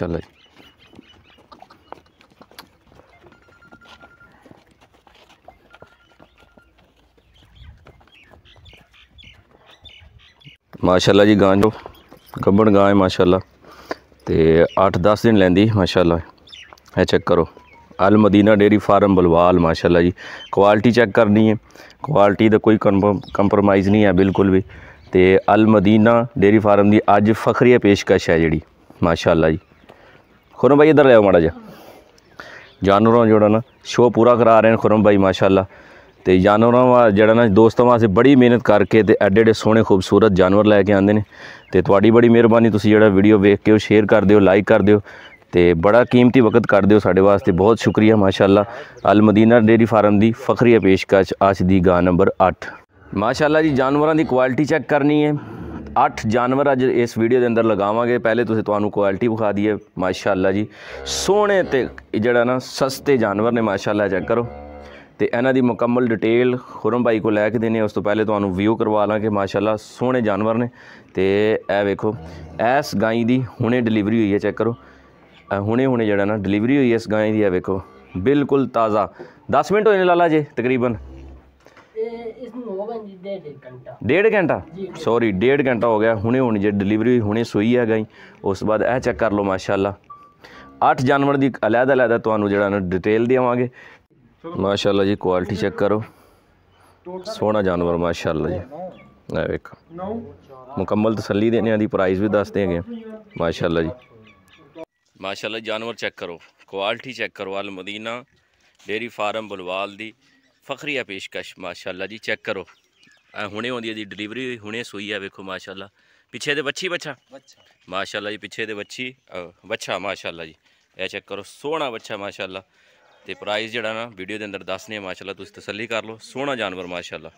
चलो ਮਾਸ਼ਾਅੱਲਾ ਜੀ ਗਾਂ ਜੋ ਗੱਬਣ ਗਾਂ ਹੈ ਮਾਸ਼ਾਅੱਲਾ ਤੇ 8-10 ਦਿਨ ਲੈਂਦੀ ਮਾਸ਼ਾਅੱਲਾ ਇਹ ਚੈੱਕ ਕਰੋ ਅਲ ਮਦੀਨਾ ਡੇਰੀ ਫਾਰਮ ਬਲਵਾਲ ਮਾਸ਼ਾਅੱਲਾ ਜੀ ਕੁਆਲਿਟੀ ਚੈੱਕ ਕਰਨੀ ਹੈ ਕੁਆਲਿਟੀ ਦਾ ਕੋਈ ਕੰਪਰੋਮਾਈਜ਼ ਨਹੀਂ ਹੈ ਬਿਲਕੁਲ ਵੀ ਤੇ ਅਲ ਮਦੀਨਾ ਡੇਰੀ ਫਾਰਮ ਦੀ ਅੱਜ ਫਖਰੀਆ ਪੇਸ਼ਕਸ਼ ਹੈ ਜਿਹੜੀ ਮਾਸ਼ਾਅੱਲਾ ਜੀ ਖੁਰਮ ਭਾਈ ਇੱਧਰ ਲਿਆਓ ਮਾੜਾ ਜਿਹਾ ਜਾਨਵਰਾਂ ਜਿਹੜਾ ਨਾ ਸ਼ੋਅ ਪੂਰਾ ਕਰਾ ਰਹੇ ਨੇ ਖੁਰਮ ਬਾਈ ਮਾਸ਼ਾਅੱਲਾ ਤੇ ਜਾਨਵਰਾਂ ਵਾ ਜਿਹੜਾ ਨਾ ਦੋਸਤਾਂ ਵਾਸਤੇ ਬੜੀ ਮਿਹਨਤ ਕਰਕੇ ਤੇ ਐਡੇ ਐਡੇ ਸੋਹਣੇ ਖੂਬਸੂਰਤ ਜਾਨਵਰ ਲੈ ਕੇ ਆਂਦੇ ਨੇ ਤੇ ਤੁਹਾਡੀ ਬੜੀ ਮਿਹਰਬਾਨੀ ਤੁਸੀਂ ਜਿਹੜਾ ਵੀਡੀਓ ਵੇਖ ਕੇ ਉਹ ਸ਼ੇਅਰ ਕਰ ਦਿਓ ਲਾਈਕ ਕਰ ਦਿਓ ਤੇ ਬੜਾ ਕੀਮਤੀ ਵਕਤ ਕੱਢਦੇ ਹੋ ਸਾਡੇ ਵਾਸਤੇ ਬਹੁਤ ਸ਼ੁਕਰੀਆ ਮਾਸ਼ਾਅੱਲਾ ਅਲ ਮਦੀਨਾ ਡੇਰੀ ਫਾਰਮ ਦੀ ਫਖਰੀਆ ਪੇਸ਼ਕਸ਼ ਅੱਜ ਦੀ ਗਾ ਨੰਬਰ 8 ਮਾਸ਼ਾਅੱਲਾ ਜੀ ਜਾਨਵਰਾਂ ਦੀ ਕੁਆਲਿਟੀ ਚੈੱਕ ਕਰਨੀ ਹੈ ਅੱਠ ਜਾਨਵਰ ਅੱਜ ਇਸ ਵੀਡੀਓ ਦੇ ਅੰਦਰ ਲਗਾਵਾਂਗੇ ਪਹਿਲੇ ਤੁਸੀਂ ਤੁਹਾਨੂੰ ਕੁਆਲਿਟੀ ਵਿਖਾ ਦਈਏ ਮਾਸ਼ਾਅੱਲਾ ਜੀ ਸੋਹਣੇ ਤੇ ਜਿਹੜਾ ਨਾ ਸਸਤੇ ਜਾਨਵਰ ਨੇ ਮਾਸ਼ਾਅੱਲਾ ਚੈੱਕ ਕਰੋ ਤੇ ਇਹਨਾਂ ਦੀ ਮੁਕੰਮਲ ਡਿਟੇਲ ਖੁਰਮ ਭਾਈ ਕੋ ਲੈ ਕੇ ਦੇਣੀ ਉਸ ਤੋਂ ਪਹਿਲੇ ਤੁਹਾਨੂੰ ਵੀਊ ਕਰਵਾ ਲਾਂਗੇ ਮਾਸ਼ਾਅੱਲਾ ਸੋਹਣੇ ਜਾਨਵਰ ਨੇ ਤੇ ਇਹ ਵੇਖੋ ਇਸ ਗਾਈ ਦੀ ਹੁਣੇ ਡਿਲੀਵਰੀ ਹੋਈ ਹੈ ਚੈੱਕ ਕਰੋ ਹੁਣੇ ਹੁਣੇ ਜਿਹੜਾ ਨਾ ਡਿਲੀਵਰੀ ਹੋਈ ਹੈ ਇਸ ਗਾਂ ਦੀ ਇਹ ਵੇਖੋ ਬਿਲਕੁਲ ਤਾਜ਼ਾ 10 ਮਿੰਟ ਹੋਏ ਨੇ ਲਾਲਾ ਜੀ ਤਕਰੀਬਨ ਡੇਢ ਘੰਟਾ ਸੌਰੀ ਡੇਢ ਘੰਟਾ ਹੋ ਗਿਆ ਹੁਣੇ ਹੁਣ ਜੇ ਡਿਲੀਵਰੀ ਹੁਣੇ ਸੋਈ ਹੈ ਗਈ ਉਸ ਬਾਅਦ ਇਹ ਚੈੱਕ ਕਰ ਲਓ ਮਾਸ਼ਾਅੱਲਾ 8 ਜਾਨਵਰ ਦੀ ਅਲੱਗ ਅਲੱਗ ਤੁਹਾਨੂੰ ਜਿਹੜਾ ਨਾ ਡਿਟੇਲ ਦੇਵਾਂਗੇ ਮਾਸ਼ਾਅੱਲਾ ਜੀ ਕੁਆਲਿਟੀ ਚੈੱਕ ਕਰੋ ਸੋਹਣਾ ਜਾਨਵਰ ਮਾਸ਼ਾਅੱਲਾ ਜੀ ਲੈ ਵੇਖੋ ਮੁਕੰਮਲ ਤਸੱਲੀ ਦੇਣੇ ਆ ਦੀ ਪ੍ਰਾਈਸ ਵੀ ਦੱਸਦੇ ਹੈਗੇ ਮਾਸ਼ਾਅੱਲਾ ਜੀ ਮਾਸ਼ਾਅੱਲਾ ਜਾਨਵਰ ਚੈੱਕ ਕਰੋ ਕੁਆਲਿਟੀ ਚੈੱਕ ਕਰੋ ਅਲ ਮਦੀਨਾ ਡੇਰੀ ਫਾਰਮ ਬੁਲਵਾਲ ਦੀ ਫਖਰੀਆ ਪੇਸ਼ਕਸ਼ ਮਾਸ਼ਾਅੱਲਾ ਜੀ ਚੈੱਕ ਕਰੋ ਆ ਹੁਣੇ ਆਉਂਦੀ ਹੈ ਜੀ ਡਿਲੀਵਰੀ ਹੁਣੇ ਸੋਈ ਆ ਵੇਖੋ ਮਾਸ਼ਾਅੱਲਾ ਪਿੱਛੇ ਦੇ ਬੱਚੀ ਬੱਚਾ ਬੱਚਾ ਮਾਸ਼ਾਅੱਲਾ ਜੀ ਪਿੱਛੇ ਦੇ ਬੱਚੀ ਬੱਚਾ ਮਾਸ਼ਾਅੱਲਾ ਜੀ ਇਹ ਚੈੱਕ ਕਰੋ ਸੋਹਣਾ ਬੱਚਾ ਮਾਸ਼ਾਅੱਲਾ ਤੇ ਪ੍ਰਾਈਸ ਜਿਹੜਾ ਨਾ ਵੀਡੀਓ ਦੇ ਅੰਦਰ ਦੱਸਨੇ ਮਾਸ਼ਾਅੱਲਾ ਤੁਸੀਂ ਤਸੱਲੀ ਕਰ ਲਓ ਸੋਹਣਾ ਜਾਨਵਰ ਮਾਸ਼ਾਅੱਲਾ